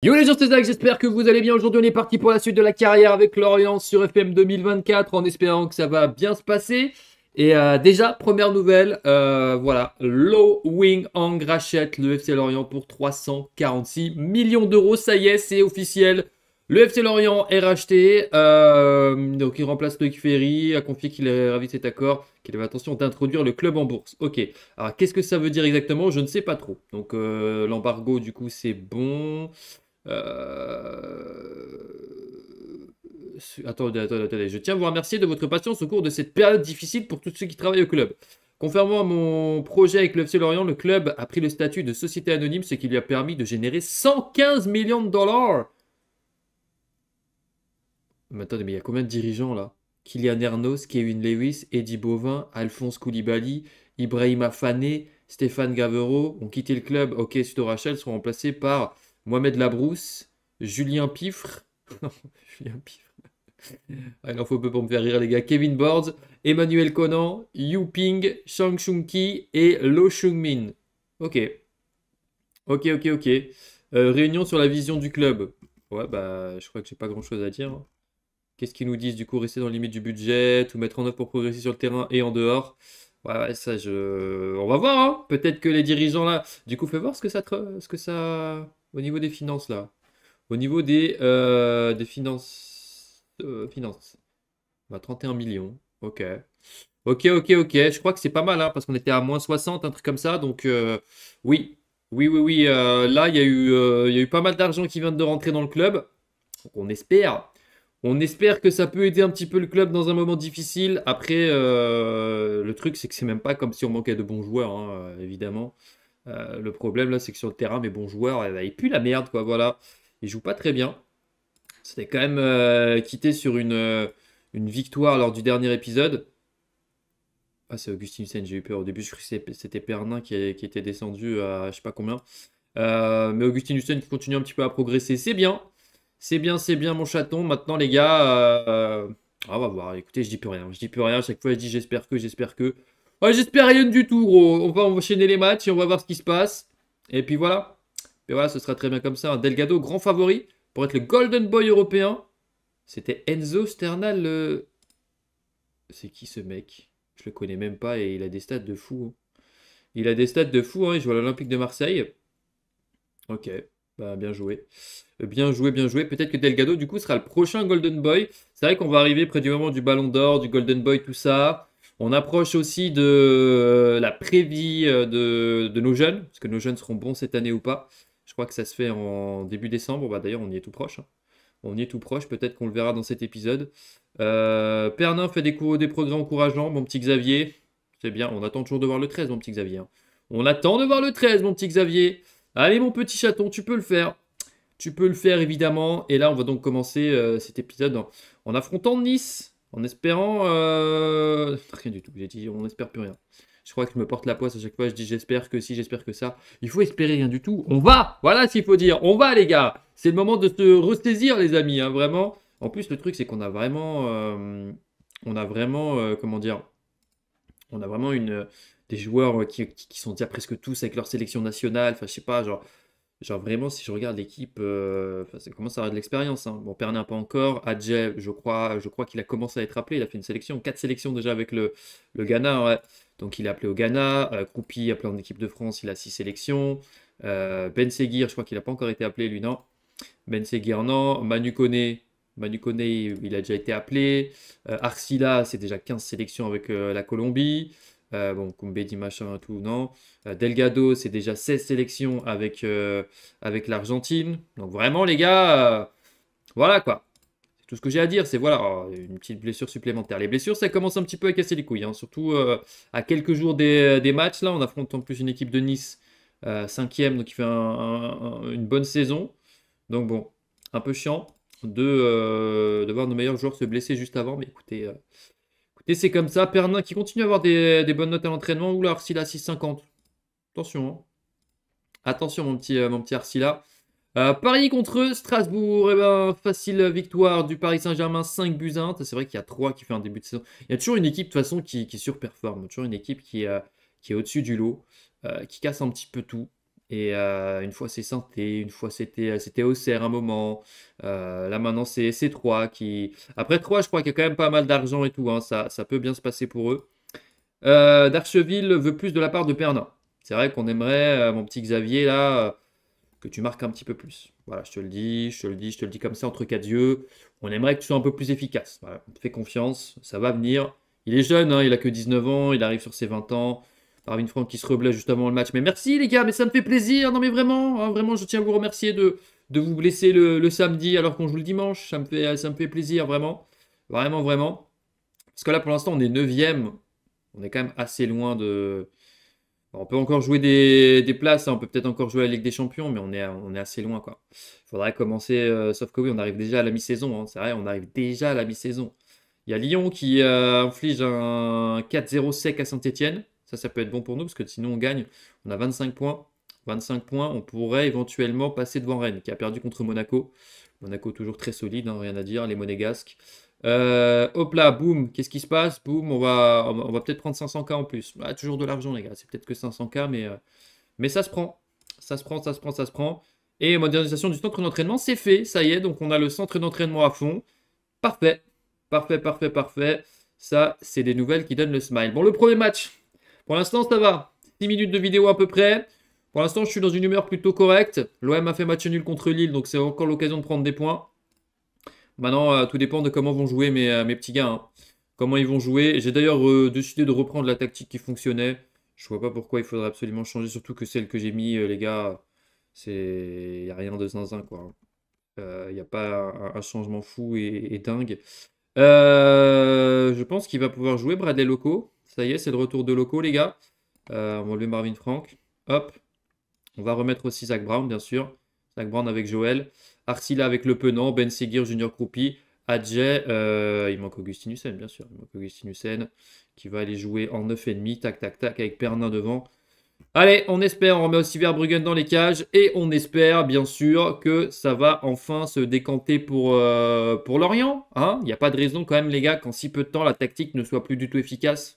Yo les gens, c'est Zach, j'espère que vous allez bien. Aujourd'hui, on est parti pour la suite de la carrière avec Lorient sur FM 2024 en espérant que ça va bien se passer. Et euh, déjà, première nouvelle, euh, voilà, Low Wing Hang rachète le FC Lorient pour 346 millions d'euros. Ça y est, c'est officiel. Le FC Lorient est racheté, euh, donc il remplace Loïc Ferry, a confié qu'il est ravi de cet accord, qu'il avait l'intention d'introduire le club en bourse. Ok, alors qu'est-ce que ça veut dire exactement Je ne sais pas trop. Donc l'embargo, du coup, c'est bon. Attendez, euh, attendez, attendez. Je tiens à vous remercier de votre patience au cours de cette période difficile pour tous ceux qui travaillent au club. Conformément mon projet avec le FC Lorient, le club a pris le statut de société anonyme, ce qui lui a permis de générer 115 millions de dollars. Mais attendez, mais il y a combien de dirigeants là Kylian Ernos, Kevin Lewis, Eddie Bovin, Alphonse Koulibaly, Ibrahima Fane, Stéphane Gavero ont quitté le club. Ok, Sudorachel sont remplacés par Mohamed Labrousse, Julien Pifre. non, Julien Pifre. Alors, ah, faut peu pour me faire rire, les gars. Kevin Boards, Emmanuel Conan, Yu Ping, Shang et Lo Shung Min. Ok. Ok, ok, ok. Euh, réunion sur la vision du club. Ouais, bah, je crois que j'ai pas grand chose à dire. Hein. Qu'est-ce qu'ils nous disent du coup Rester dans les limites du budget, tout mettre en œuvre pour progresser sur le terrain et en dehors. Ouais, ça, je. On va voir, hein Peut-être que les dirigeants là. Du coup, fais voir ce que ça. Ce que ça au niveau des finances là. Au niveau des, euh, des finances. Euh, finances. 31 millions. Ok. Ok, ok, ok. Je crois que c'est pas mal hein, parce qu'on était à moins 60, un truc comme ça. Donc euh, oui. Oui, oui, oui. là, il y, a eu, il y eu pas mal d'argent qui vient de rentrer dans le club. on espère. On espère que ça peut aider un petit peu le club dans un moment difficile. Après, le truc, c'est que c'est même pas comme si on manquait de bons joueurs, hein, évidemment. Euh, le problème là, c'est que sur le terrain, mes bons joueurs, eh ben, ils puent la merde, quoi. Voilà, ils jouent pas très bien. C'était quand même euh, quitté sur euh, une, victoire lors du dernier épisode. Ah, c'est Augustine Sen, j'ai eu peur au début. Je croyais que c'était Pernin qui, était descendu à je sais pas combien. mais Augustine Hussein qui continue un petit peu à progresser. C'est bien. C'est bien, c'est bien, mon chaton. Maintenant, les gars, ah, on va voir. Écoutez, je dis plus rien. Je dis plus rien. chaque fois, je dis j'espère que, j'espère que. Ouais, j'espère rien du tout, gros. On va enchaîner les matchs et on va voir ce qui se passe. Et puis voilà. Et voilà, ce sera très bien comme ça. Delgado, grand favori pour être le Golden Boy européen. C'était Enzo Sternal. Euh, C'est qui ce mec Je le connais même pas et il a des stats de fou. Hein. Il a des stats de fou, hein. il joue à l'Olympique de Marseille. Ok, bah, bien joué. Euh, bien joué, bien joué. Peut-être que Delgado, du coup, sera le prochain Golden Boy. C'est vrai qu'on va arriver près du moment du Ballon d'Or, du Golden Boy, tout ça. On approche aussi de euh, la prévie euh, de, nos jeunes, parce que nos jeunes seront bons cette année ou pas. Je crois que ça se fait en début décembre. Bah, d'ailleurs, on y est tout proche. Hein. On y est tout proche. Peut-être qu'on le verra dans cet épisode. Euh, Pernin fait des, progrès encourageants, mon petit Xavier. C'est bien, on attend toujours de voir le 13, mon petit Xavier. Hein. On attend de voir le 13, mon petit Xavier. Allez, mon petit chaton, tu peux le faire. Tu peux le faire, évidemment. Et là, on va donc commencer cet épisode en affrontant Nice. En espérant. Euh, rien du tout, j'ai dit on espère plus rien. Je crois que je me porte la poisse à chaque fois, je dis j'espère que si, j'espère que ça. Il faut espérer rien du tout. On va Voilà s'il faut dire. On va les gars C'est le moment de se ressaisir les amis, hein, vraiment. En plus le truc c'est qu'on a vraiment... Euh, on a vraiment... Euh, comment dire On a vraiment une des joueurs qui, qui, sont déjà presque tous avec leur sélection nationale. Enfin, je sais pas, genre, Genre vraiment, si je regarde l'équipe, comment euh, ça commence à avoir de l'expérience. Hein. Bon, Pernin pas encore. Adje, je crois, je crois qu'il a commencé à être appelé. Il a fait une sélection, quatre sélections déjà avec le, le Ghana. Donc il est appelé au Ghana. Euh, appelé en équipe de France, il a six sélections. Euh, ben Seguir, je crois qu'il n'a pas encore été appelé, lui, non. Ben Seguir, non. Manu Koné, Manu Kone, il a déjà été appelé. Euh, Arsila, c'est déjà 15 sélections avec la Colombie. Euh, bon, Kumbedi, machin, hein, tout, non. Euh, Delgado, c'est déjà 16 sélections avec, euh, avec l'Argentine. Donc vraiment, les gars, voilà quoi. C'est tout ce que j'ai à dire. C'est voilà, oh, une petite blessure supplémentaire. Les blessures, ça commence un petit peu à casser les couilles. Hein. surtout à quelques jours des, matchs. Là, on affronte en plus une équipe de Nice, 5ème, donc il fait une bonne saison. Donc bon, un peu chiant de, de voir nos meilleurs joueurs se blesser juste avant. Mais écoutez et c'est comme ça. Pernin qui continue à avoir des, bonnes notes à l'entraînement. Oula, Arsila 6,50. Attention. Hein. Attention, mon petit, euh, mon petit Arsila. Euh, Paris contre Strasbourg, eh ben, facile victoire du Paris Saint-Germain, 5 buts 1. C'est vrai qu'il y a 3 qui font un début de saison. Il y a toujours une équipe de toute façon qui, surperforme, toujours une équipe qui, est euh, au-dessus du lot, qui casse un petit peu tout. Et euh, une fois c'est Santé, une fois c'était euh, c'était Auxerre un moment. Euh, là maintenant c'est c'est qui. Après trois je crois qu'il y a quand même pas mal d'argent et tout. Hein, ça, ça peut bien se passer pour eux. D'Archeville veut plus de la part de Pernin. C'est vrai qu'on aimerait, mon petit Xavier là, que tu marques un petit peu plus. Voilà, je te le dis, je te le dis, je te le dis comme ça entre quatre yeux. On aimerait que tu sois un peu plus efficace. Fais confiance, ça va venir. Il est jeune, hein, il a que 19 ans, il arrive sur ses 20 ans une Franck qui se reblait juste avant le match. Mais merci les gars, mais ça me fait plaisir. Non mais vraiment, hein, vraiment, je tiens à vous remercier de, de vous blesser le, samedi alors qu'on joue le dimanche. Ça me fait, ça me fait plaisir, vraiment. Vraiment, vraiment. Parce que là, pour l'instant, on est 9ème. On est quand même assez loin de. On peut encore jouer des, places, hein. on peut peut-être encore jouer à la Ligue des Champions, mais on est, on est assez loin. Il faudrait commencer, euh, sauf que oui, on arrive déjà à la mi-saison, hein. c'est vrai, on arrive déjà à la mi-saison. Il y a Lyon qui euh, inflige un 4-0 sec à Saint-Etienne. Ça, ça peut être bon pour nous parce que sinon on gagne. On a 25 points. 25 points, on pourrait éventuellement passer devant Rennes qui a perdu contre Monaco. Monaco toujours très solide, hein, rien à dire, les monégasques. Euh, hop là, boum, qu'est-ce qui se passe Boum, on va, on va peut-être prendre 500K en plus. Ah, toujours de l'argent, les gars, c'est peut-être que 500K, mais, euh, mais ça se prend. Ça se prend, ça se prend, ça se prend. Et modernisation du centre d'entraînement, c'est fait, ça y est, donc on a le centre d'entraînement à fond. Parfait, parfait, parfait, parfait. Ça, c'est des nouvelles qui donnent le smile. Bon, le premier match, pour l'instant, ça va. 6 minutes de vidéo à peu près. Pour l'instant, je suis dans une humeur plutôt correcte. L'OM a fait match nul contre Lille, donc c'est encore l'occasion de prendre des points. Maintenant, euh, tout dépend de comment vont jouer mes, euh, petits gars. Hein. Comment ils vont jouer. J'ai d'ailleurs euh, décidé de reprendre la tactique qui fonctionnait. Je vois pas pourquoi il faudrait absolument changer, surtout que celle que j'ai mis, les gars, c'est. n'y a rien de zinzin, quoi. Hein. Il n'y a pas un, changement fou et, et dingue. je pense qu'il va pouvoir jouer Bradley Loco. Ça y est, c'est le retour de locaux, les gars. Euh, on va enlever Marvin Frank. Hop. On va remettre aussi Zach Brown, bien sûr. Zach Brown avec Joël. Arcila avec Le Penant. Ben Seguir, Junior Croupi. Adjay. Euh, il manque Augustin Hussein, bien sûr. Il manque Augustin Hussein qui va aller jouer en 9,5. Tac, tac, tac, avec Pernin devant. Allez, on espère, on remet aussi Verbruggen dans les cages et on espère bien sûr que ça va enfin se décanter pour, euh, pour Lorient. Hein. Il n'y a pas de raison quand même les gars qu'en si peu de temps la tactique ne soit plus du tout efficace.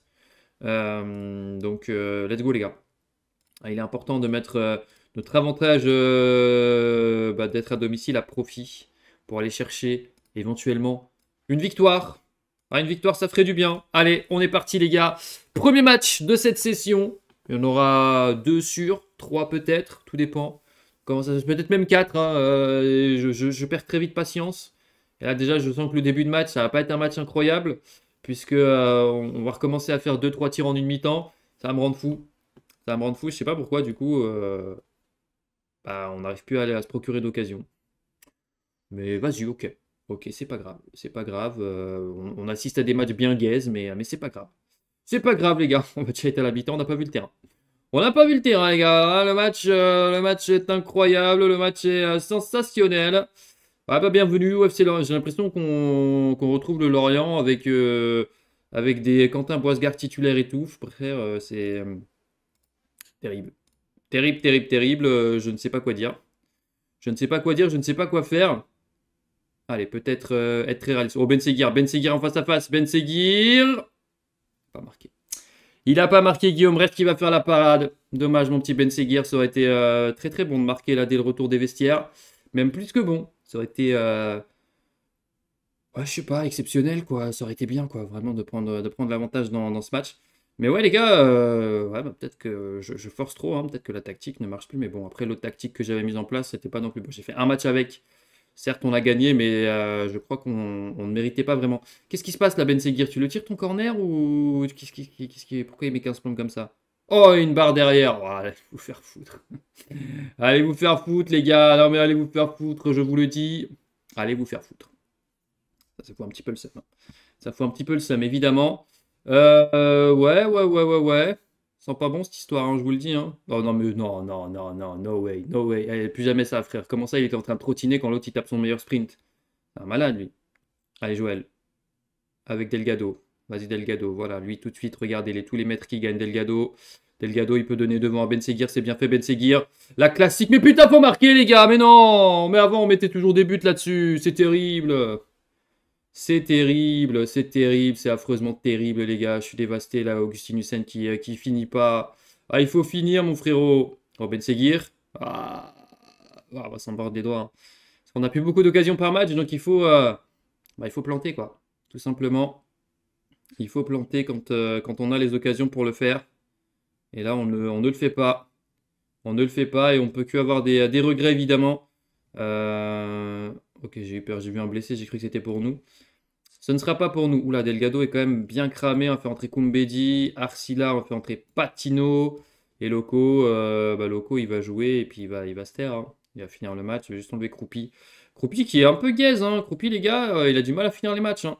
Euh, donc, euh, let's go, les gars. Ah, il est important de mettre euh, notre avantage bah, d'être à domicile à profit pour aller chercher éventuellement une victoire. Ah, une victoire, ça ferait du bien. Allez, on est parti, les gars. Premier match de cette session. Il y en aura deux sur, trois peut-être, tout dépend. Comment ça Peut-être même quatre. Hein. je, perds très vite patience. Et là, déjà, je sens que le début de match, ça va pas être un match incroyable puisque euh, on, va recommencer à faire 2-3 tirs en une mi-temps. Ça me rend fou. Ça me rendre fou, je sais pas pourquoi, du coup, euh, bah, on n'arrive plus à, aller, à se procurer d'occasion. Mais vas-y, ok. Ok, c'est pas grave. C'est pas grave. Euh, on, assiste à des matchs bien gays, mais, mais c'est pas grave. C'est pas grave, les gars. On va déjà être à l'habitant, on n'a pas vu le terrain. On n'a pas vu le terrain, les gars. Ah, le match, le match est incroyable, le match est sensationnel. Ah bah bienvenue au FC Lorient. J'ai l'impression qu'on retrouve le Lorient avec, euh, avec des Quentin Boisgard titulaires et tout. Frère, euh, c'est euh, terrible. Terrible, terrible, terrible. je ne sais pas quoi dire. Je ne sais pas quoi dire, je ne sais pas quoi faire. Allez, peut-être être très réaliste. Oh, ben, ben Seguir, en face à face. Ben Seguir. Pas marqué. Il n'a pas marqué Guillaume reste qui va faire la parade. Dommage, mon petit Ben Ça aurait été très très bon de marquer là dès le retour des vestiaires. Même plus que bon. Ça aurait été, euh, ouais, je sais pas, exceptionnel, quoi. Ça aurait été bien, quoi, vraiment, de prendre, de prendre l'avantage dans, ce match. Mais ouais, les gars, euh, bah, peut-être que je, force trop, hein. peut-être que la tactique ne marche plus. Mais bon, après, l'autre tactique que j'avais mise en place, c'était pas non plus. Bon, j'ai fait un match avec. Certes, on a gagné, mais euh, je crois qu'on ne méritait pas vraiment. Qu'est-ce qui se passe là, Ben Tu le tires ton corner ou ce qui, pourquoi il met 15 points comme ça Oh, une barre derrière. Oh, allez vous faire foutre. allez vous faire foutre, les gars. Non, mais allez vous faire foutre, je vous le dis. Allez vous faire foutre. Ça, fout un petit peu le seum. Hein. Ça fout un petit peu le seum, évidemment. Euh, ouais, ouais, ouais, ouais, ouais. Sent pas bon cette histoire, hein, je vous le dis. Hein. Oh, non, mais non, non, non, non, no way, no way. Eh, plus jamais ça, frère. Comment ça, il était en train de trottiner quand l'autre il tape son meilleur sprint Un malade, lui. Allez, Joël. Avec Delgado. Vas-y Delgado, voilà, lui tout de suite, regardez les, tous les maîtres qui gagnent Delgado. Delgado, il peut donner devant à Ben c'est bien fait Ben La classique, mais putain, faut marquer les gars, mais non Mais avant, on mettait toujours des buts là-dessus, c'est terrible c'est terrible, c'est terrible, c'est affreusement terrible, les gars. Je suis dévasté, là, Augustine Hussein qui, euh, qui finit pas. Ah, il faut finir, mon frérot. Oh, Ben Ah, on ah, va s'en des doigts. Hein. On a n'a plus beaucoup d'occasions par match, donc il faut, euh, bah, il faut planter, quoi. Tout simplement. Il faut planter quand, euh, quand on a les occasions pour le faire. Et là, on ne, on ne, le fait pas. On ne le fait pas et on ne peut que avoir des, euh, regrets, évidemment. Euh, ok, j'ai eu peur, j'ai vu un blessé, j'ai cru que c'était pour nous. Ce ne sera pas pour nous. Oula, Delgado est quand même bien cramé. On fait entrer Kumbedi, Arsila, on fait entrer Patino. Et Loco, bah Loco, il va jouer et puis il va, il va se taire. Hein. Il va finir le match. Il va juste enlever Croupi. Croupi qui est un peu gaze. Hein. Croupi, les gars, il a du mal à finir les matchs. Hein.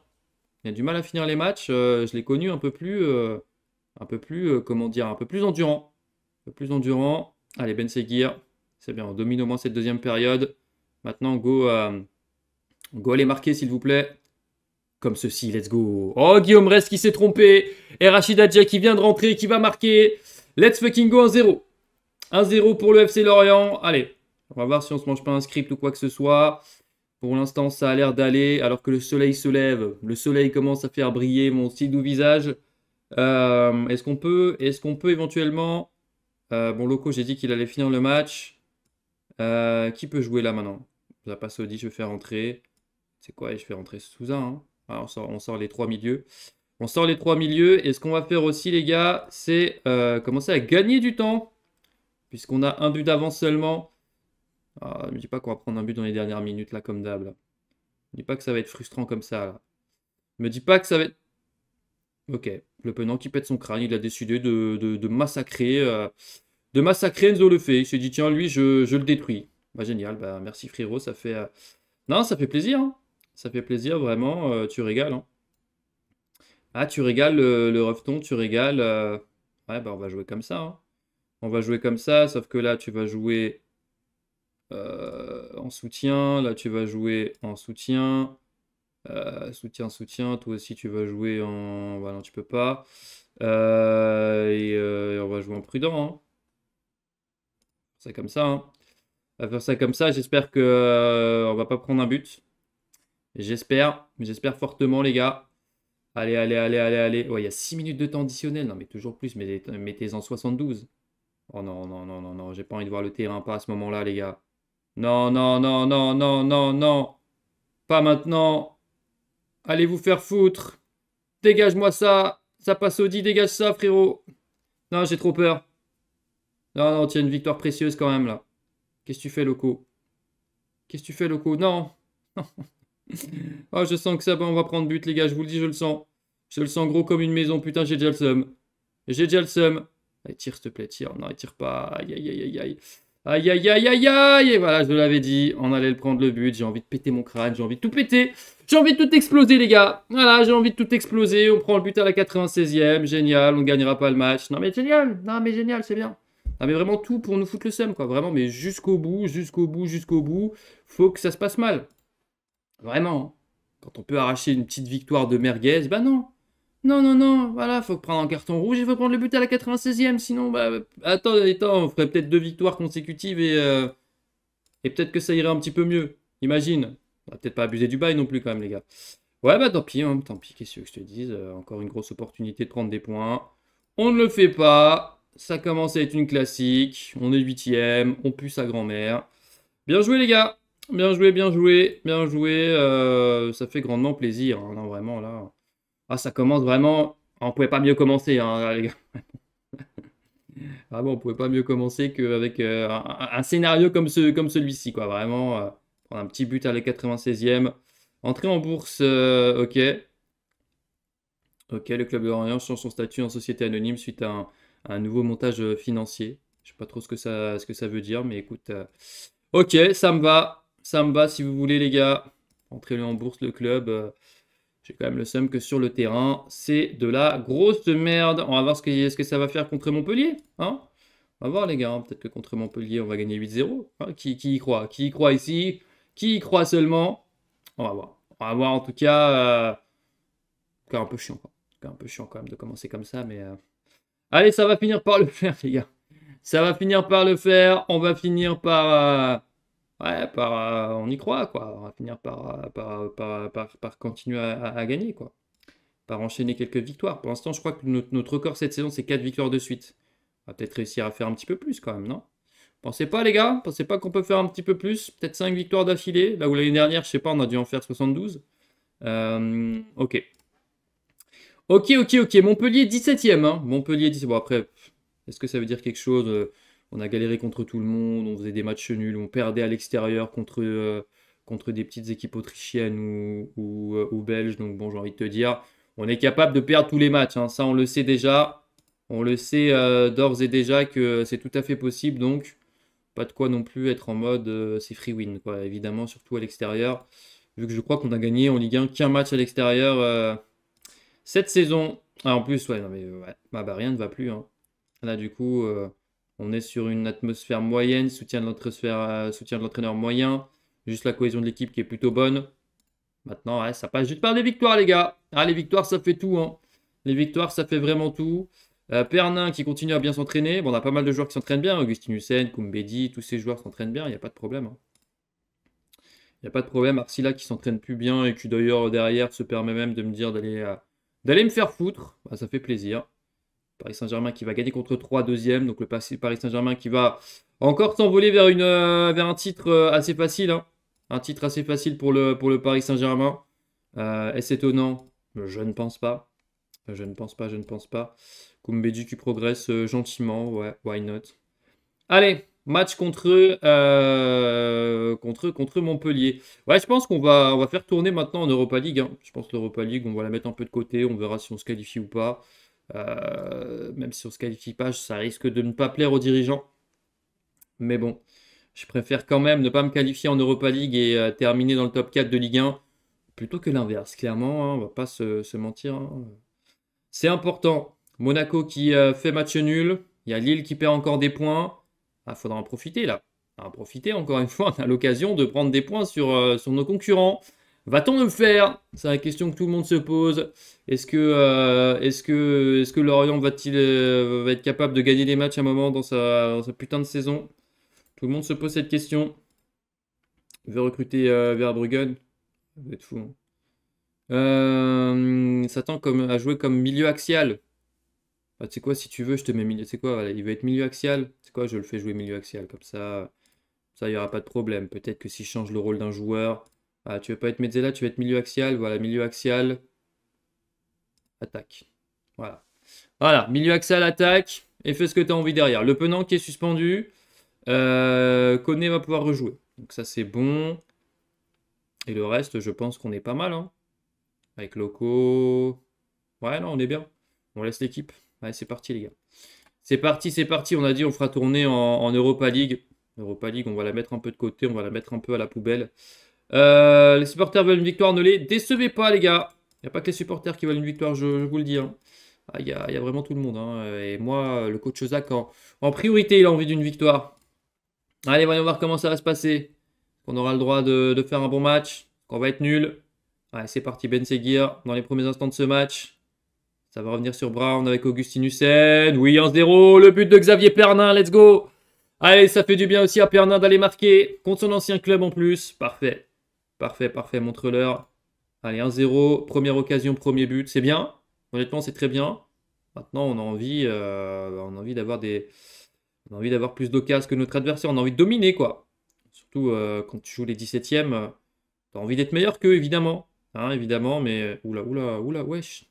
Il a du mal à finir les matchs. Euh, je l'ai connu un peu plus, euh, un peu plus, euh, comment dire, un peu plus endurant. Un peu plus endurant. Allez, Ben Seguir. C'est bien, on domine au moins cette deuxième période. Maintenant, go, go aller marquer, s'il vous plaît comme ceci, let's go. Oh, Guillaume Rest qui s'est trompé. Et Rachid Adja qui vient de rentrer, qui va marquer. Let's fucking go 1-0. 1-0 pour le FC Lorient. Allez, on va voir si on se mange pas un script ou quoi que ce soit. Pour l'instant, ça a l'air d'aller alors que le soleil se lève. Le soleil commence à faire briller mon si doux visage. Euh, est-ce qu'on peut, est qu'on peut éventuellement... Euh, bon, Loco, j'ai dit qu'il allait finir le match. Euh, qui peut jouer là maintenant Ça passe je vais faire entrer. C'est quoi Je fais rentrer Souza. un. Hein. Ah, on, sort, on sort les trois milieux. On sort les trois milieux. Et ce qu'on va faire aussi, les gars, c'est commencer à gagner du temps. Puisqu'on a un but d'avance seulement ne ah, me dis pas qu'on va prendre un but dans les dernières minutes, là, comme d'hab. Ne me dis pas que ça va être frustrant comme ça, là. Ne me dis pas que ça va être... Ok, le penant qui pète son crâne, il a décidé de, de, de massacrer... Euh, de massacrer Enzo Lefebvre. Il s'est dit, tiens, lui, je, le détruis. Bah, génial, bah, merci frérot, ça fait... Euh, non, ça fait plaisir, hein. Ça fait plaisir, vraiment, euh, tu régales, hein. Ah, tu régales le, le refton, tu régales... Ouais, bah, on va jouer comme ça, hein. On va jouer comme ça, sauf que là, tu vas jouer euh, en soutien. Là, tu vas jouer en soutien. Euh, soutien, soutien. Toi aussi, tu vas jouer en. voilà bah non, tu peux pas. Euh, et, on va jouer en prudent. Hein. ça comme ça. Hein. à faire ça comme ça. J'espère que on va pas prendre un but. J'espère, j'espère fortement les gars. Allez, allez, allez, allez, allez. Ouais, il y a 6 minutes de temps additionnel. Non, mais toujours plus, mais mettez-en 72. Oh non, non, non, non, non, j'ai pas envie de voir le terrain pas à ce moment-là, les gars. Non, non, non, non, non, non, non. Pas maintenant. Allez vous faire foutre. Dégage-moi ça. Ça passe au 10, dégage ça, frérot. Non, j'ai trop peur. Non, non, tiens, une victoire précieuse quand même, là. Qu'est-ce que tu fais, Loco Qu'est-ce que tu fais, Loco Non Oh, je sens que ça, on va prendre but, les gars, je vous le dis, je le sens. Je le sens gros comme une maison, putain, j'ai déjà le seum. J'ai déjà le seum. Allez, tire, s'il te plaît, tire. Non, il tire pas. aïe, aïe, aïe, aïe. Aïe, aïe, aïe, aïe, aïe. Et voilà, je vous l'avais dit, on allait le prendre le but. J'ai envie de péter mon crâne, j'ai envie de tout péter. J'ai envie de tout exploser, les gars. Voilà, j'ai envie de tout exploser. On prend le but à la 96e. Génial, on gagnera pas le match. Non, mais génial. Non, mais génial, c'est bien. non mais vraiment tout pour nous foutre le seum, quoi. Vraiment, mais jusqu'au bout, jusqu'au bout, jusqu'au bout. Faut que ça se passe mal. Vraiment. Hein. Quand on peut arracher une petite victoire de merguez, bah non. Non, non, non, voilà, faut prendre un carton rouge, il faut prendre le but à la 96e, sinon, bah, attends, attends, on ferait peut-être deux victoires consécutives et, euh, et peut-être que ça irait un petit peu mieux, imagine. On va peut-être pas abuser du bail non plus, quand même, les gars. Ouais, bah tant pis, hein, tant pis, qu'est-ce que je te dise, euh, encore une grosse opportunité de prendre des points. On ne le fait pas, ça commence à être une classique, on est 8 huitième, on pue sa grand-mère. Bien joué, les gars, bien joué, bien joué, bien joué, euh, ça fait grandement plaisir, hein, non, vraiment, là... Ah, ça commence vraiment. On ne pouvait pas mieux commencer, hein, les gars. Ah on on pouvait pas mieux commencer qu'avec euh, un, scénario comme, ce, comme celui-ci, quoi. Vraiment, euh, prendre un petit but à la 96e. Entrer en bourse, euh, ok. Ok, le club de Orient change son statut en société anonyme suite à un, nouveau montage financier. Je sais pas trop ce que ça, ce que ça veut dire, mais écoute. ok, ça me va. Ça me va si vous voulez, les gars. Entrez-le en bourse, le club. J'ai quand même le seum que sur le terrain, c'est de la grosse merde. On va voir ce que, ce que ça va faire contre Montpellier. Hein. on va voir les gars, hein. peut-être que contre Montpellier, on va gagner 8-0. Hein. qui, y croit Qui y croit ici Qui y croit seulement On va voir. On va voir en tout cas... En euh, un peu chiant. Quoi. un peu chiant quand même de commencer comme ça, mais... Euh, allez, ça va finir par le faire, les gars. Ça va finir par le faire. On va finir par... Euh, euh, on y croit, quoi. On va finir par, euh, euh, par, continuer à, gagner, quoi. Par enchaîner quelques victoires. Pour l'instant, je crois que notre, record cette saison, c'est 4 victoires de suite. On va peut-être réussir à faire un petit peu plus, quand même, non Pensez pas, les gars Pensez pas qu'on peut faire un petit peu plus Peut-être 5 victoires d'affilée Là où l'année dernière, je sais pas, on a dû en faire 72. ok. Ok, ok, ok. Montpellier 17ème. Hein. Montpellier 17 Bon, après, est-ce que ça veut dire quelque chose on a galéré contre tout le monde, on faisait des matchs nuls, on perdait à l'extérieur contre, euh, contre des petites équipes autrichiennes euh, ou, belges. Donc bon, j'ai envie de te dire, on est capable de perdre tous les matchs. Hein. Ça, on le sait déjà. On le sait euh, d'ores et déjà que c'est tout à fait possible. Donc, pas de quoi non plus être en mode c'est free win, Évidemment, surtout à l'extérieur. Vu que je crois qu'on a gagné on Ligue gagne qu'un match à l'extérieur cette saison. Ah, en plus, ouais, non, mais ah, bah, rien ne va plus. Hein. Là, du coup, on est sur une atmosphère moyenne, euh, soutien de l'entraîneur moyen, juste la cohésion de l'équipe qui est plutôt bonne. Maintenant, ça passe juste par les victoires, les gars. Ah, les victoires, ça fait tout. Hein. Les victoires, ça fait vraiment tout. Euh, Pernin qui continue à bien s'entraîner. Bon, on a pas mal de joueurs qui s'entraînent bien. Augustin Hussein, Koumbedi, tous ces joueurs s'entraînent bien. Il n'y a pas de problème. Il hein. n'y a pas de problème. Arsila qui s'entraîne plus bien et qui d'ailleurs derrière se permet même de me dire d'aller euh, d'aller me faire foutre. Bah, ça fait plaisir. Paris Saint-Germain qui va gagner contre 3 deuxièmes. Donc le Paris Saint-Germain qui va encore s'envoler vers, euh, vers un titre euh, assez facile. Hein. Un titre assez facile pour le, pour le Paris Saint-Germain. Euh, est-ce étonnant Je ne pense pas. Je ne pense pas, je ne pense pas. qui progresse gentiment. Ouais, why not Allez, match contre contre, contre Montpellier. Ouais, je pense qu'on va, on va faire tourner maintenant en Europa League. Hein. Je pense l'Europa League, on va la mettre un peu de côté. On verra si on se qualifie ou pas. Euh, même si on se qualifie pas, ça risque de ne pas plaire aux dirigeants. Mais bon, je préfère quand même ne pas me qualifier en Europa League et euh, terminer dans le top 4 de Ligue 1 plutôt que l'inverse. Clairement, hein, on va pas se, mentir. Hein. C'est important. Monaco qui euh, fait match nul. Il y a Lille qui perd encore des points. Il ah, faudra en profiter là. en profiter encore une fois. On a l'occasion de prendre des points sur nos concurrents. Va-t-on le faire C'est la question que tout le monde se pose. Est-ce que, euh, est que, que Lorient va-t-il euh, va être capable de gagner des matchs à un moment dans sa, putain de saison Tout le monde se pose cette question. Il veut recruter euh, Verbruggen. Vous êtes fou. Hein. Euh, ça Satan comme, à jouer comme milieu axial. Bah, tu sais quoi, si tu veux, je te mets milieu. C'est quoi, il veut être milieu axial. C'est quoi, je le fais jouer milieu axial. Comme ça, ça, il n'y aura pas de problème. Peut-être que si je change le rôle d'un joueur, ah, tu ne veux pas être Mezzella, tu veux être milieu axial. Voilà, milieu axial, attaque. Voilà. Voilà, milieu axial, attaque. Et fais ce que tu as envie derrière. Le penant qui est suspendu. Euh, va pouvoir rejouer. Donc ça, c'est bon. Et le reste, je pense qu'on est pas mal. Hein. Avec Loco. Ouais, non, on est bien. On laisse l'équipe. Ouais, c'est parti, les gars. C'est parti, c'est parti. On a dit on fera tourner en Europa League. Europa League, on va la mettre un peu de côté, on va la mettre un peu à la poubelle. Euh, les supporters veulent une victoire, ne les décevez pas, les gars. Il n'y a pas que les supporters qui veulent une victoire, je, vous le dis. il, hein. ah, y a, vraiment tout le monde. Hein. Et moi, le coach Ozak, en, priorité, il a envie d'une victoire. Allez, voyons voir comment ça va se passer. On aura le droit de, faire un bon match. Qu'on va être nul. Allez, c'est parti, Ben Seguir, dans les premiers instants de ce match. Ça va revenir sur Brown avec Augustin Hussein. Oui, 1-0. Le but de Xavier Pernin. Let's go. Allez, ça fait du bien aussi à Pernin d'aller marquer contre son ancien club en plus. Parfait. Parfait, parfait. Montre-leur. Allez, 1-0. Première occasion, premier but. C'est bien. Honnêtement, c'est très bien. Maintenant, on a envie, euh, on envie d'avoir des. envie d'avoir plus d'occasions que notre adversaire. On a envie de dominer, quoi. Surtout euh, quand tu joues les 17e, t'as envie d'être meilleur qu'eux, évidemment. Hein, évidemment, mais. Oula, oula, oula, wesh.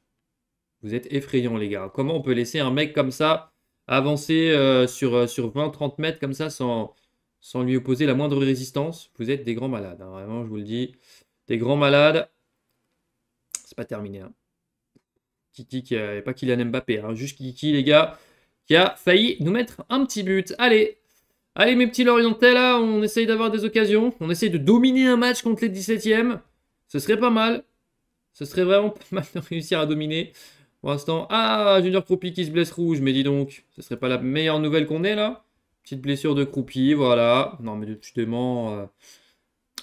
Vous êtes effrayants, les gars. Comment on peut laisser un mec comme ça avancer euh, sur, sur 20-30 mètres comme ça sans, sans lui opposer la moindre résistance, vous êtes des grands malades. Hein. Vraiment, je vous le dis, des grands malades. C'est pas terminé. Hein. Kiki, qui a, pas Kylian Mbappé, hein. juste Kiki, les gars, qui a failli nous mettre un petit but. Allez, allez mes petits Lorientais, là, on essaye d'avoir des occasions. On essaye de dominer un match contre les 17e. Ce serait pas mal. Ce serait vraiment pas mal de réussir à dominer. Pour l'instant, ah, Junior Propi qui se blesse rouge, mais dis donc, ce serait pas la meilleure nouvelle qu'on ait là blessure de croupier voilà. Non, mais justement... Euh.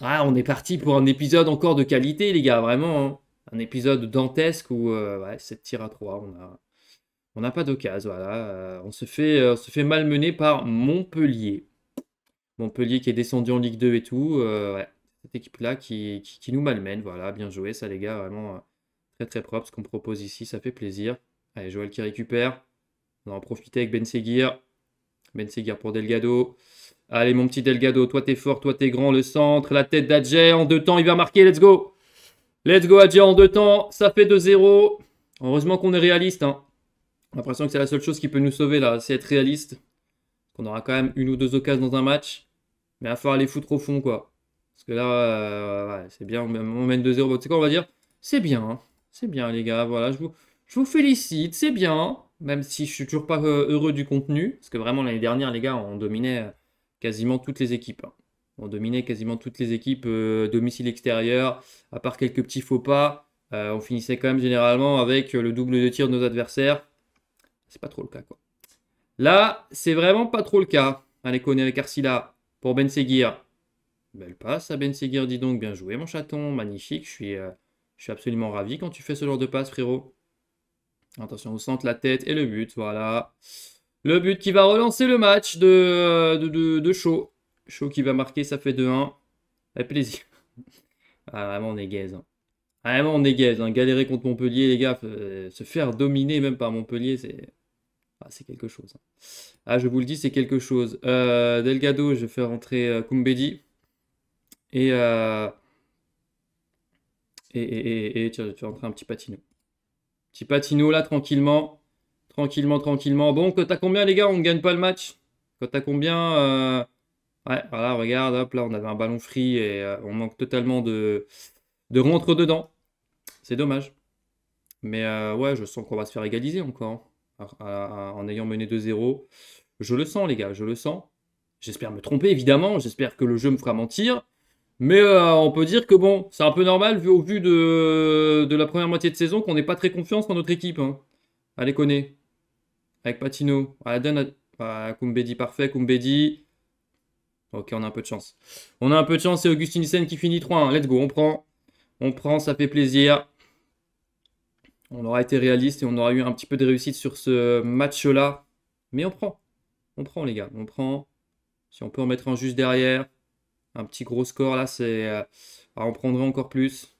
Ah, on est parti pour un épisode encore de qualité, les gars, vraiment. Hein. Un épisode dantesque où, cette euh, ouais, à 3, on a... On n'a pas d'occasion, voilà. Euh, on, se fait, on se fait malmener par Montpellier. Montpellier qui est descendu en Ligue 2 et tout. ouais, cette équipe-là qui, qui, nous malmène, voilà. Bien joué, ça, les gars, vraiment très très propre ce qu'on propose ici, ça fait plaisir. Allez, Joël qui récupère. On en profiter avec Ben Seguir. Ben Seguir pour Delgado. Allez, mon petit Delgado, toi t'es fort, toi t'es grand, le centre, la tête d'Adjay en deux temps, il va marquer, let's go. Let's go, Adjay en deux temps, ça fait 2-0. Heureusement qu'on est réaliste. Hein. J'ai l'impression que c'est la seule chose qui peut nous sauver là, c'est être réaliste. Qu'on aura quand même une ou deux occasions dans un match, mais il va falloir les foutre au fond quoi. Parce que là, euh, c'est bien, on mène 2-0. Tu sais quoi, on va dire C'est bien, hein. c'est bien les gars, voilà, je vous, je vous félicite, c'est bien même si je suis toujours pas euh, heureux du contenu, parce que vraiment l'année dernière, les gars, on dominait euh, quasiment toutes les équipes. Hein. On dominait quasiment toutes les équipes euh, domicile extérieur, à part quelques petits faux pas. on finissait quand même généralement avec le double de tir de nos adversaires. C'est pas trop le cas, quoi. Là, c'est vraiment pas trop le cas. Allez, connaît avec Arsila pour Ben Seguir. Belle passe à Ben Seguir, dis donc. Bien joué, mon chaton. Magnifique. Je suis, je suis absolument ravi quand tu fais ce genre de passe, frérot. Attention au centre, la tête et le but, voilà. Le but qui va relancer le match de, euh, de, de, Shaw. Shaw qui va marquer, ça fait 2-1. Avec plaisir. Ah, vraiment, on est gaze. Hein. Vraiment, on est gaze. Hein. Galérer contre Montpellier, les gars, euh, se faire dominer même par Montpellier, c'est ah, quelque chose. Hein. Ah, je vous le dis, c'est quelque chose. Euh, Delgado, je vais faire rentrer euh, Kumbedi. Et, et, et, et, et tu rentrer un petit patino. Petit patino là, tranquillement. Tranquillement, tranquillement. Bon, tu combien, les gars On ne gagne pas le match tu combien euh? Ouais, voilà, regarde, hop, là, on avait un ballon free et euh, on manque totalement de, de rentre dedans. C'est dommage. Mais euh, ouais, je sens qu'on va se faire égaliser encore. Hein. en ayant mené 2-0. Je le sens, les gars, je le sens. J'espère me tromper, évidemment. J'espère que le jeu me fera mentir. Mais euh, on peut dire que bon, c'est un peu normal vu au vu de, la première moitié de saison qu'on n'est pas très confiance dans notre équipe. Hein. Allez, connaît. Avec Patino. Aden. Bah, Kumbedi parfait, Kumbedi. Ok, on a un peu de chance. On a un peu de chance, c'est Augustin Sen qui finit 3. 1 Let's go, on prend. On prend, ça fait plaisir. On aura été réaliste et on aura eu un petit peu de réussite sur ce match-là. Mais on prend. On prend, les gars. On prend. Si on peut en mettre un juste derrière un petit gros score là, c'est à euh, en ah, prendre encore plus.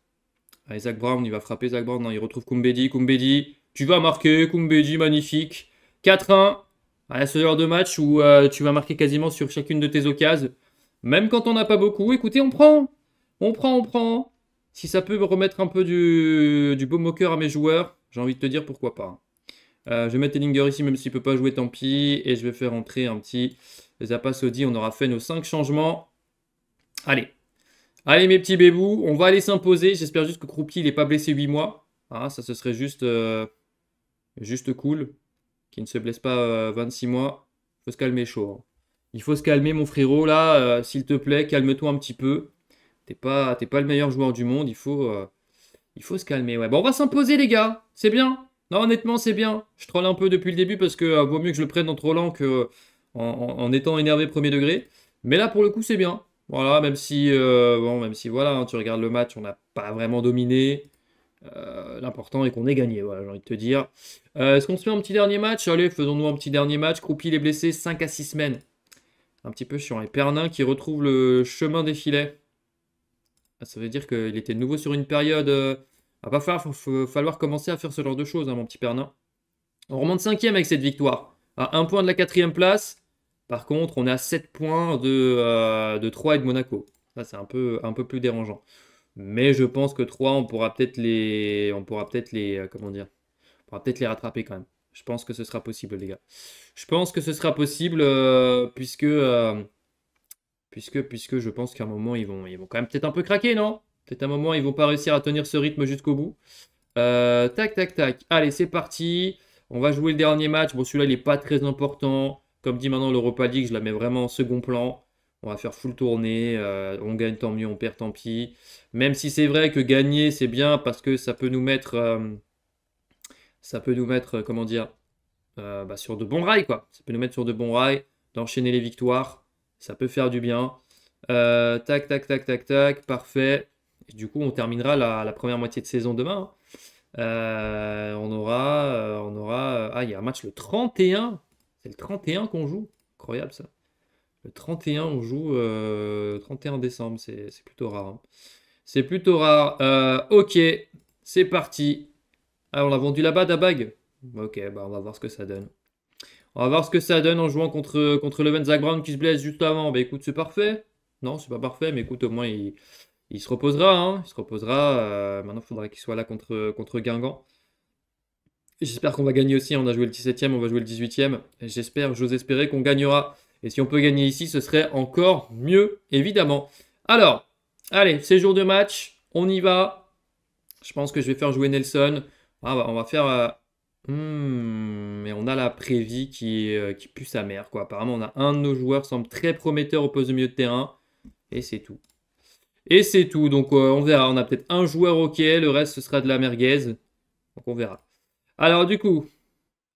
Isaac Zach Brown, il va frapper Zach Brown. Non, il retrouve Kumbedi. Kumbedi, tu vas marquer. Kumbedi, magnifique. 4-1. À ce genre de match où euh, tu vas marquer quasiment sur chacune de tes occasions. Même quand on n'a pas beaucoup. Écoutez, on prend. On prend, on prend. Si ça peut remettre un peu du, du beau moqueur à mes joueurs, j'ai envie de te dire pourquoi pas. Euh, je vais mettre Ellinger ici, même s'il ne peut pas jouer, tant pis. Et je vais faire entrer un petit Zappa On aura fait nos 5 changements. Allez. Allez, mes petits bébous, on va aller s'imposer. J'espère juste que Kroupi, n'est pas blessé 8 mois. Ah ça, ce serait juste, euh, juste cool. Qu'il ne se blesse pas 26 euh, mois. Il faut se calmer chaud. Hein. Il faut se calmer, mon frérot, là. Euh, s'il te plaît, calme-toi un petit peu. T'es pas, pas le meilleur joueur du monde. Il faut, il faut se calmer. Ouais. Bon, on va s'imposer, les gars. C'est bien. Non, honnêtement, c'est bien. Je troll un peu depuis le début parce que vaut mieux que je le prenne en trollant que en étant énervé premier degré. Mais là, pour le coup, c'est bien. Voilà, même si, euh, même si voilà, hein, tu regardes le match, on n'a pas vraiment dominé. Euh, l'important est qu'on ait gagné, voilà, j'ai envie de te dire. Euh, est-ce qu'on se fait un petit dernier match Allez, faisons-nous un petit dernier match. Croupi, les blessés, 5 à 6 semaines. Un petit peu sur Et Pernin qui retrouve le chemin des filets. Ah, ça veut dire qu'il était de nouveau sur une période. Il va falloir, falloir, commencer à faire ce genre de choses, hein, mon petit Pernin. On remonte cinquième avec cette victoire. À un point de la quatrième place. Par contre, on a 7 points de, 3 euh, et de Monaco. Ça, c'est un peu, un peu plus dérangeant. Mais je pense que 3, on pourra peut-être les. On pourra peut-être les. Euh, comment dire On pourra peut-être les rattraper quand même. Je pense que ce sera possible, les gars. Je pense que ce sera possible euh, puisque, puisque. Puisque je pense qu'à un moment, ils vont, ils vont quand même peut-être un peu craquer, non Peut-être à un moment, ils vont pas réussir à tenir ce rythme jusqu'au bout. tac, tac, tac. Allez, c'est parti. On va jouer le dernier match. Bon, celui-là, il n'est pas très important. Comme dit maintenant l'Europa League, je la mets vraiment en second plan. On va faire full tournée, euh, on gagne tant mieux, on perd tant pis. Même si c'est vrai que gagner c'est bien parce que ça peut nous mettre, euh, ça peut nous mettre, euh, comment dire, bah, sur de bons rails quoi. Ça peut nous mettre sur de bons rails, d'enchaîner les victoires, ça peut faire du bien. tac, tac, tac, tac, tac, parfait. du coup, on terminera la, première moitié de saison demain. Hein. on aura, on aura, ah, il y a un match le 31 c'est le 31 qu'on joue. Incroyable ça. Le 31, on joue le euh, 31 décembre. C'est plutôt rare. Hein. C'est plutôt rare. Euh, ok, c'est parti. Ah, on l'a vendu là-bas, Dabag Ok, bah on va voir ce que ça donne. On va voir ce que ça donne en jouant contre, contre Leven Zach Brown qui se blesse juste avant. Bah écoute, c'est parfait. Non, c'est pas parfait, mais écoute, au moins il, se reposera. Il se reposera. Hein. Euh, maintenant, il faudra qu'il soit là contre, contre Guingamp. J'espère qu'on va gagner aussi. On a joué le 17e, on va jouer le 18e. J'espère, j'ose espérer qu'on gagnera. Et si on peut gagner ici, ce serait encore mieux, évidemment. Alors, allez, c'est jour de match. On y va. Je pense que je vais faire jouer Nelson. Ah, bah, on va faire... Euh, hmm, mais on a la prévie qui, euh, qui pue sa mère. Quoi. Apparemment, on a un de nos joueurs qui semble très prometteur au poste de milieu de terrain. Et c'est tout. Et c'est tout. Donc, euh, on verra. On a peut-être un joueur OK. Le reste, ce sera de la merguez. Donc, on verra. Alors du coup,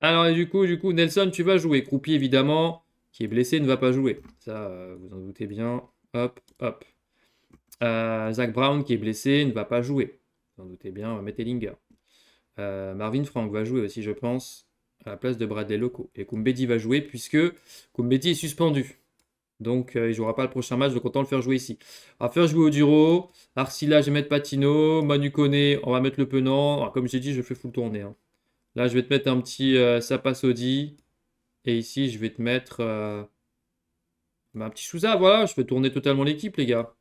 alors du coup, du coup, Nelson, tu vas jouer. Croupier, évidemment, qui est blessé, ne va pas jouer. Ça, euh, vous en doutez bien. Hop, hop. Euh, Zach Brown, qui est blessé, ne va pas jouer. Vous en doutez bien, on va mettre Ellinger. Euh, Marvin Frank va jouer aussi, je pense, à la place de Bradley Loco. Et Kumbedi va jouer, puisque Kumbedi est suspendu. Donc, il ne jouera pas le prochain match, donc autant le faire jouer ici. On va faire jouer Oduro. Arsila, je vais mettre Patino. Manu Kone, on va mettre le penant. Ah, comme j'ai dit, je fais full tourner. Hein. Là, je vais te mettre un petit euh, Et ici, je vais te mettre euh, bah, un petit Souza. Voilà, je vais tourner totalement l'équipe, les gars.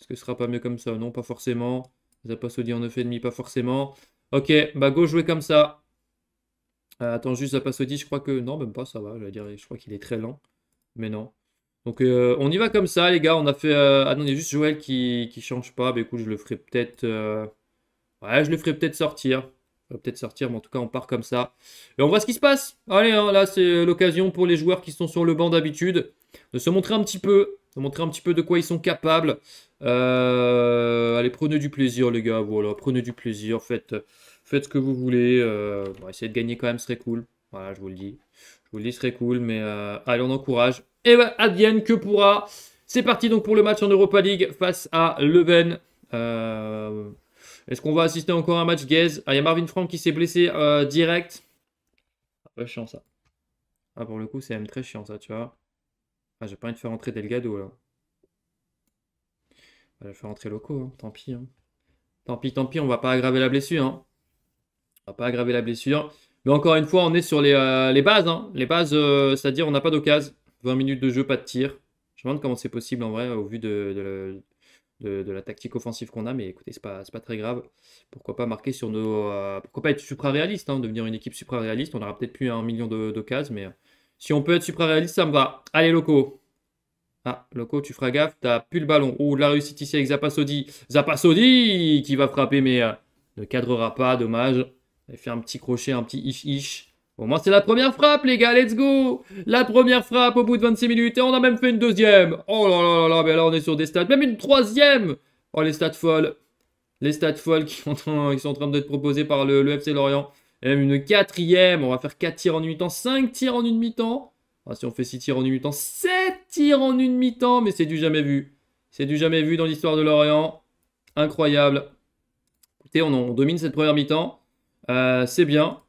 Est-ce que ce sera pas mieux comme ça Non, pas forcément. Zapas en 9,5, pas forcément. Ok, bah go jouer comme ça. Euh, attends, juste Zapas je crois que... Non, même pas, ça va. Je, dire, je crois qu'il est très lent. Mais non. Donc euh, on y va comme ça les gars, on a fait... Ah non, il y a juste Joël qui, ne change pas, Bah écoute, je le ferai peut-être... Ouais, je le ferai peut-être sortir va peut-être sortir, mais en tout cas, on part comme ça. Et on voit ce qui se passe. Allez, hein, là, c'est l'occasion pour les joueurs qui sont sur le banc d'habitude de se montrer un petit peu. De montrer un petit peu de quoi ils sont capables. Euh, allez, prenez du plaisir, les gars. Voilà, prenez du plaisir. Faites, faites ce que vous voulez. Euh, essayez de gagner quand même, ce serait cool. Voilà, je vous le dis. Je vous le dis, ce serait cool. Mais euh, allez, on encourage. Et eh ben, advienne que pourra. C'est parti donc pour le match en Europa League face à Leuven. Est-ce qu'on va assister encore à un match gaze Ah, il y a Marvin Frank qui s'est blessé euh, direct. Ah, peu chiant ça. Ah, pour le coup, c'est même très chiant ça, tu vois. Ah, j'ai pas envie de faire entrer Delgado là. Ah, je vais faire entrer Loco, hein. tant pis. Hein. Tant pis, tant pis, on va pas aggraver la blessure. Hein. On va pas aggraver la blessure. Mais encore une fois, on est sur les, euh, les bases. Hein. Les bases, euh, c'est-à-dire on n'a pas d'occasion. 20 minutes de jeu, pas de tir. Je me demande comment c'est possible en vrai, au vu de, de, la tactique offensive qu'on a, mais écoutez, c'est pas, pas très grave. Pourquoi pas marquer sur nos. Euh, pourquoi pas être supra-réaliste, hein, devenir une équipe supra-réaliste On aura peut-être plus un million de cases mais euh, si on peut être supra-réaliste, ça me va. Allez, loco ah, Loco, tu feras gaffe, t'as plus le ballon. de la réussite ici avec Zapasodi. Zapasodi qui va frapper, mais euh, ne cadrera pas, dommage. Il fait un petit crochet, un petit ish-ish. Bon, moi, c'est la première frappe, les gars, let's go La première frappe au bout de 26 minutes, et on a même fait une deuxième Oh là là là là, mais là, on est sur des stats, même une troisième Oh, les stats folles Les stats folles qui, sont en train, d'être proposées par le, FC Lorient. Et même une quatrième, on va faire quatre tirs en une mi-temps, 5 tirs en une mi-temps. Ah, si on fait 6 tirs en une mi-temps, 7 tirs en une mi-temps, mais c'est du jamais vu. C'est du jamais vu dans l'histoire de Lorient. Incroyable. Écoutez, on, domine cette première mi-temps. Euh, c'est bien.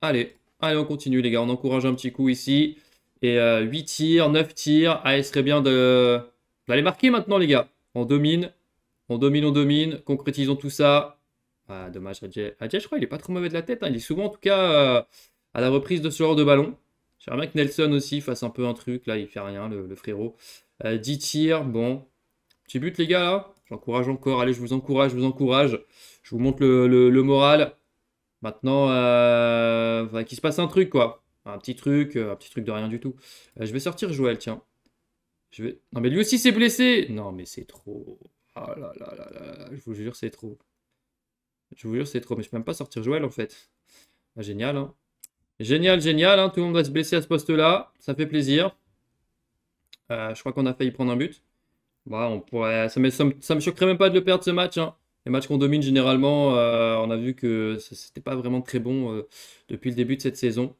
Allez, Allez, on continue, les gars. On encourage un petit coup ici. Et 8 euh, tirs, 9 tirs. Allez, ah, ce serait bien les marquer maintenant, les gars. On domine. On domine, on domine. Concrétisons tout ça. Ah, dommage, Adjay. je crois, il est pas trop mauvais de la tête. Hein. Il est souvent, en tout cas, euh, à la reprise de ce genre de ballon. J'aimerais bien que Nelson aussi fasse un peu un truc. Là, il fait rien, le, frérot. 10 euh, tirs. Bon. Petit but, les gars, là. J'encourage encore. Allez, je vous encourage, je vous encourage. Je vous montre le moral. Maintenant, euh, qu'il se passe un truc, quoi. Un petit truc, euh, un petit truc de rien du tout. Euh, je vais sortir Joël, tiens. Je vais... Non, mais lui aussi s'est blessé Non, mais c'est trop. Ah là là là là, je vous jure, c'est trop. Je vous jure, c'est trop. Mais je peux même pas sortir Joël, en fait. Ah, génial, hein. Génial, génial, hein. Tout le monde va se blesser à ce poste-là. Ça fait plaisir. Euh, je crois qu'on a failli prendre un but. Bah, on pourrait... ça, me... me choquerait même pas de le perdre, ce match, hein les matchs qu'on domine généralement, euh, on a vu que c'était pas vraiment très bon euh, depuis le début de cette saison.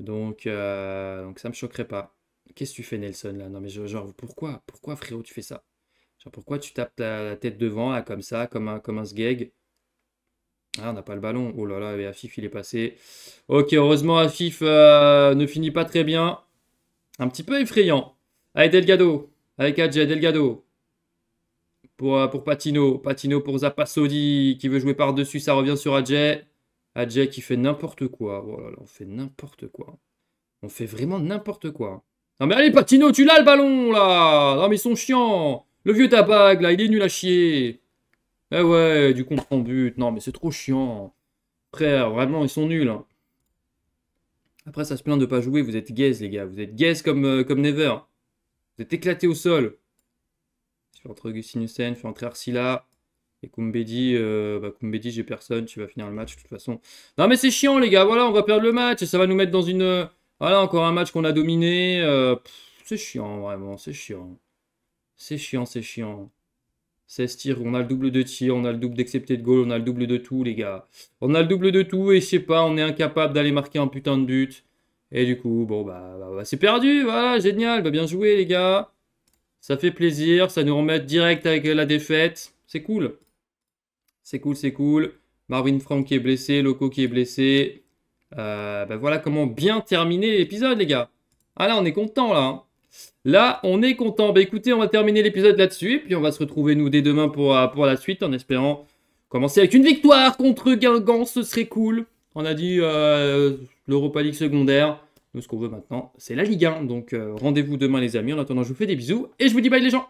Donc, ça euh, donc ça me choquerait pas. Qu'est-ce que tu fais, Nelson là Non mais genre pourquoi, pourquoi frérot tu fais ça Genre pourquoi tu tapes la, tête devant comme ça, comme un comme un sgeg Ah on n'a pas le ballon. Oh là là, et Afif il est passé. Ok, heureusement Afif ne finit pas très bien. Un petit peu effrayant. Allez Delgado, avec AJ Delgado. Euh, pour, Patino. Patino pour Zapasodi qui veut jouer par-dessus. Ça revient sur Adjay. Adjay qui fait n'importe quoi. voilà oh on fait n'importe quoi. On fait vraiment n'importe quoi. Non mais allez Patino, tu l'as le ballon là Non mais ils sont chiants Le vieux tabac là, il est nul à chier Eh ouais, du contre en but. Non mais c'est trop chiant. Frère, vraiment, ils sont nuls. Hein. Après ça se plaint de pas jouer, vous êtes gaze les gars. Vous êtes gaze comme, euh, comme Never. Vous êtes éclaté au sol fais rentrer je fais rentrer Arsila. Et Koumbedi, euh, bah, j'ai personne, tu vas finir le match de toute façon. Non mais c'est chiant les gars, voilà, on va perdre le match et ça va nous mettre dans une... Voilà, encore un match qu'on a dominé. Euh, c'est chiant, vraiment, c'est chiant. C'est chiant, c'est chiant. 16 tirs, on a le double de tir, on a le double d'accepté de goal, on a le double de tout, les gars. On a le double de tout et je sais pas, on est incapable d'aller marquer un putain de but. Et du coup, bon, bah, bah, bah c'est perdu, voilà, génial, va bah, bien joué, les gars. Ça fait plaisir, ça nous remet direct avec la défaite. C'est cool. C'est cool, c'est cool. Marvin Frank qui est blessé, Loco qui est blessé. Euh, ben voilà comment bien terminer l'épisode, les gars. Ah là, on est content là. Hein. Là, on est content. Bah écoutez, on va terminer l'épisode là-dessus. puis on va se retrouver nous dès demain pour, euh, pour la suite en espérant commencer avec une victoire contre Guingamp. Ce serait cool. On a dit euh, l'Europa League secondaire. Nous, ce qu'on veut maintenant, c'est la Ligue 1. Donc, euh, rendez-vous demain, les amis. En attendant, je vous fais des bisous et je vous dis bye, les gens.